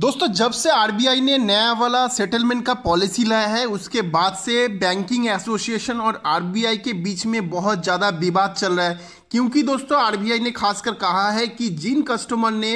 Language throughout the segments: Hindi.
दोस्तों जब से आरबीआई ने नया वाला सेटलमेंट का पॉलिसी लाया है उसके बाद से बैंकिंग एसोसिएशन और आरबीआई के बीच में बहुत ज़्यादा विवाद चल रहा है क्योंकि दोस्तों आरबीआई ने खासकर कहा है कि जिन कस्टमर ने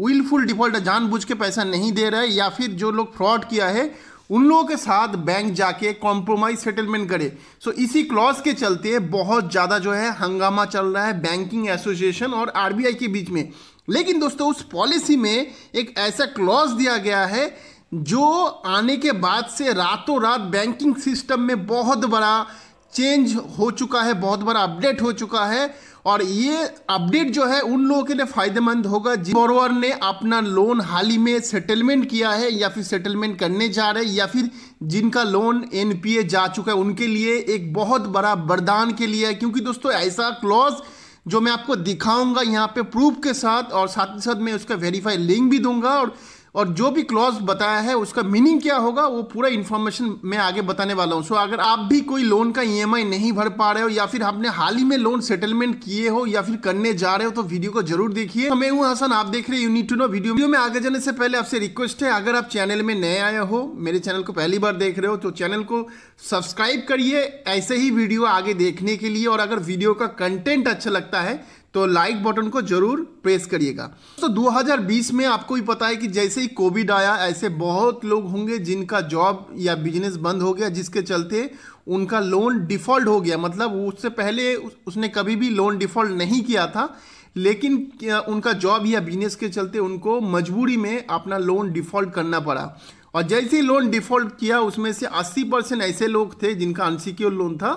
विलफुल डिफॉल्ट जानबूझ के पैसा नहीं दे रहा है या फिर जो लोग फ्रॉड किया है उन लोगों के साथ बैंक जाके कॉम्प्रोमाइज सेटलमेंट करे सो so, इसी क्लॉज के चलते बहुत ज़्यादा जो है हंगामा चल रहा है बैंकिंग एसोसिएशन और आरबीआई के बीच में लेकिन दोस्तों उस पॉलिसी में एक ऐसा क्लॉज दिया गया है जो आने के बाद से रातों रात बैंकिंग सिस्टम में बहुत बड़ा चेंज हो चुका है बहुत बड़ा अपडेट हो चुका है और ये अपडेट जो है उन लोगों के लिए फायदेमंद होगा जिस बोरोवर ने अपना लोन हाल ही में सेटलमेंट किया है या फिर सेटलमेंट करने जा रहे या फिर जिनका लोन एनपीए जा चुका है उनके लिए एक बहुत बड़ा वरदान के लिए है क्योंकि दोस्तों ऐसा क्लॉज जो मैं आपको दिखाऊंगा यहाँ पे प्रूफ के साथ और साथ ही साथ मैं उसका वेरीफाई लिंक भी दूंगा और और जो भी क्लॉज बताया है उसका मीनिंग क्या होगा वो पूरा इन्फॉर्मेशन मैं आगे बताने वाला हूँ सो अगर आप भी कोई लोन का ई नहीं भर पा रहे हो या फिर आपने हाल ही में लोन सेटलमेंट किए हो या फिर करने जा रहे हो तो वीडियो को जरूर देखिए तो मैं हूँ हसन आप देख रहे यूनिट टू नो वीडियो में आगे जाने से पहले आपसे रिक्वेस्ट है अगर आप चैनल में नए आए हो मेरे चैनल को पहली बार देख रहे हो तो चैनल को सब्सक्राइब करिए ऐसे ही वीडियो आगे देखने के लिए और अगर वीडियो का कंटेंट अच्छा लगता है तो लाइक बटन को जरूर प्रेस करिएगा तो 2020 में आपको भी पता है कि जैसे ही कोविड आया ऐसे बहुत लोग होंगे जिनका जॉब या बिजनेस बंद हो गया जिसके चलते उनका लोन डिफ़ॉल्ट हो गया मतलब उससे पहले उसने कभी भी लोन डिफ़ॉल्ट नहीं किया था लेकिन उनका जॉब या बिजनेस के चलते उनको मजबूरी में अपना लोन डिफ़ॉल्ट करना पड़ा और जैसे ही लोन डिफ़ॉल्ट किया उसमें से 80 परसेंट ऐसे लोग थे जिनका अनसिक्योर लोन था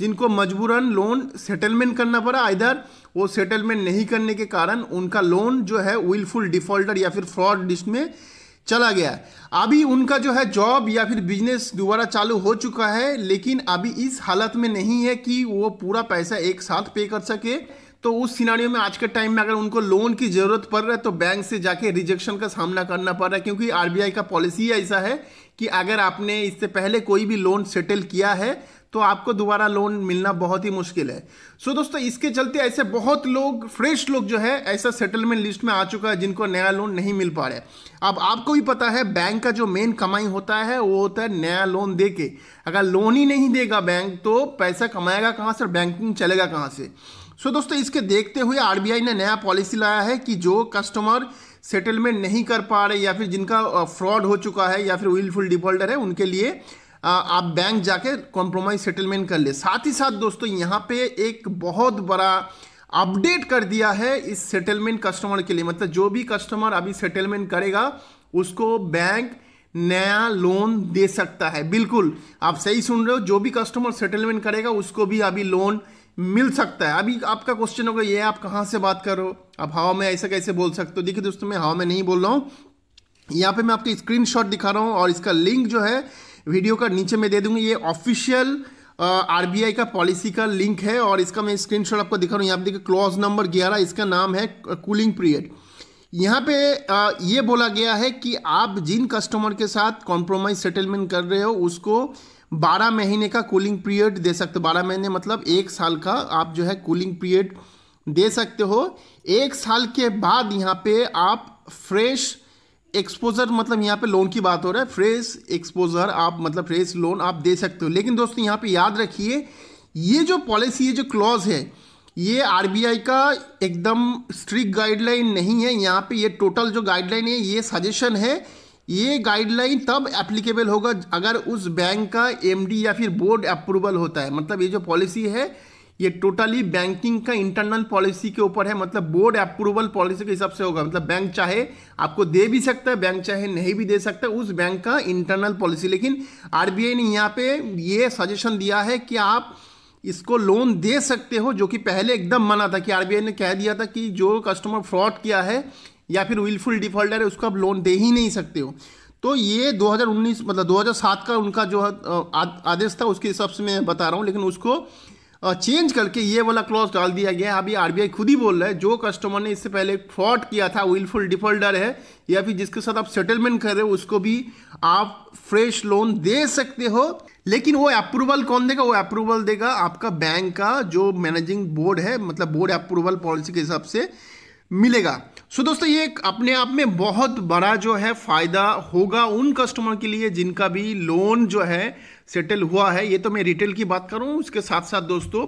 जिनको मजबूरन लोन सेटलमेंट करना पड़ा इधर वो सेटलमेंट नहीं करने के कारण उनका लोन जो है विलफुल डिफॉल्टर या फिर फ्रॉड लिस्ट में चला गया अभी उनका जो है जॉब या फिर बिजनेस दोबारा चालू हो चुका है लेकिन अभी इस हालत में नहीं है कि वो पूरा पैसा एक साथ पे कर सके तो उस सिनारियों में आज के टाइम में अगर उनको लोन की ज़रूरत पड़ रहा है तो बैंक से जाके रिजेक्शन का सामना करना पड़ रहा है क्योंकि आरबीआई का पॉलिसी ऐसा है कि अगर आपने इससे पहले कोई भी लोन सेटल किया है तो आपको दोबारा लोन मिलना बहुत ही मुश्किल है सो so दोस्तों इसके चलते ऐसे बहुत लोग फ्रेश लोग जो है ऐसा सेटलमेंट लिस्ट में आ चुका है जिनको नया लोन नहीं मिल पा रहा है अब आपको भी पता है बैंक का जो मेन कमाई होता है वो होता है नया लोन दे के अगर लोन ही नहीं देगा बैंक तो पैसा कमाएगा कहाँ से बैंकिंग चलेगा कहाँ से सो so, दोस्तों इसके देखते हुए आर ने नया पॉलिसी लाया है कि जो कस्टमर सेटलमेंट नहीं कर पा रहे या फिर जिनका फ्रॉड हो चुका है या फिर विलफुल डिफॉल्टर है उनके लिए आप बैंक जाके कॉम्प्रोमाइज सेटलमेंट कर ले साथ ही साथ दोस्तों यहाँ पे एक बहुत बड़ा अपडेट कर दिया है इस सेटलमेंट कस्टमर के लिए मतलब जो भी कस्टमर अभी सेटलमेंट करेगा उसको बैंक नया लोन दे सकता है बिल्कुल आप सही सुन रहे हो जो भी कस्टमर सेटलमेंट करेगा उसको भी अभी लोन मिल सकता है अभी आपका क्वेश्चन होगा ये आप कहाँ से बात करो आप हवा में ऐसा कैसे बोल सकते हो देखिए दोस्तों मैं हवा में नहीं बोल रहा हूँ यहाँ पे मैं आपको स्क्रीनशॉट दिखा रहा हूँ और इसका लिंक जो है वीडियो का नीचे मैं दे दूंगी ये ऑफिशियल आरबीआई का पॉलिसी का लिंक है और इसका मैं स्क्रीनशॉट आपको दिखा रहा हूँ यहाँ पे देखिए क्लॉज नंबर ग्यारह इसका नाम है कूलिंग पीरियड यहाँ पे ये बोला गया है कि आप जिन कस्टमर के साथ कॉम्प्रोमाइज सेटलमेंट कर रहे हो उसको 12 महीने का कूलिंग पीरियड दे सकते हो 12 महीने मतलब एक साल का आप जो है कूलिंग पीरियड दे सकते हो एक साल के बाद यहाँ पे आप फ्रेश एक्सपोजर मतलब यहाँ पे लोन की बात हो रहा है फ्रेश एक्सपोजर आप मतलब फ्रेश लोन आप दे सकते हो लेकिन दोस्तों यहाँ पे याद रखिए ये जो पॉलिसी है जो क्लॉज है ये आरबीआई का एकदम स्ट्रिक्ट गाइडलाइन नहीं है यहाँ पे ये टोटल जो गाइडलाइन है ये सजेशन है ये गाइडलाइन तब एप्लीकेबल होगा अगर उस बैंक का एम या फिर बोर्ड अप्रूवल होता है मतलब ये जो पॉलिसी है ये टोटली बैंकिंग का इंटरनल पॉलिसी के ऊपर है मतलब बोर्ड अप्रूवल पॉलिसी के हिसाब से होगा मतलब बैंक चाहे आपको दे भी सकता है बैंक चाहे नहीं भी दे सकता उस बैंक का इंटरनल पॉलिसी लेकिन आरबीआई ने यहाँ पे ये सजेशन दिया है कि आप इसको लोन दे सकते हो जो कि पहले एकदम मना था कि आरबीआई ने कह दिया था कि जो कस्टमर फ्रॉड किया है या फिर विलफुल डिफॉल्टर है उसको आप लोन दे ही नहीं सकते हो तो ये 2019 मतलब 2007 का उनका जो आदेश था उसके हिसाब से मैं बता रहा हूँ लेकिन उसको चेंज करके ये वाला क्लॉज डाल दिया गया है अभी आरबीआई खुद ही बोल रहा है जो कस्टमर ने इससे पहले फ्रॉड किया था विलफुल डिफॉल्टर है या फिर जिसके साथ आप सेटलमेंट कर रहे हो उसको भी आप फ्रेश लोन दे सकते हो लेकिन वो अप्रूवल कौन देगा वो अप्रूवल देगा आपका बैंक का जो मैनेजिंग बोर्ड है मतलब बोर्ड अप्रूवल पॉलिसी के हिसाब से मिलेगा सो दोस्तों ये अपने आप में बहुत बड़ा जो है फ़ायदा होगा उन कस्टमर के लिए जिनका भी लोन जो है सेटल हुआ है ये तो मैं रिटेल की बात करूँ उसके साथ साथ दोस्तों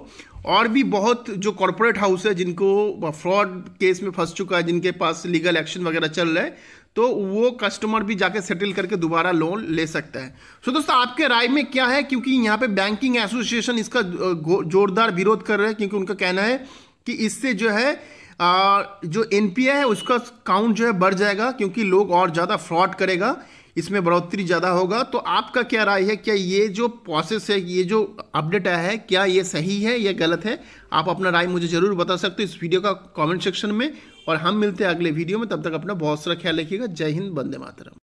और भी बहुत जो कॉरपोरेट हाउस है जिनको फ्रॉड केस में फंस चुका है जिनके पास लीगल एक्शन वगैरह चल रहा है तो वो कस्टमर भी जाके सेटल करके दोबारा लोन ले सकता है सो so, दोस्तों आपके राय में क्या है क्योंकि यहाँ पे बैंकिंग एसोसिएशन इसका जोरदार विरोध कर रहे हैं क्योंकि उनका कहना है कि इससे जो है जो एन है उसका काउंट जो है बढ़ जाएगा क्योंकि लोग और ज़्यादा फ्रॉड करेगा इसमें बढ़ोतरी ज़्यादा होगा तो आपका क्या राय है क्या ये जो प्रोसेस है ये जो अपडेट आया है क्या ये सही है या गलत है आप अपना राय मुझे ज़रूर बता सकते हो इस वीडियो का कमेंट सेक्शन में और हम मिलते हैं अगले वीडियो में तब तक अपना बहुत सारा ख्याल रखिएगा जय हिंद बंदे मातरम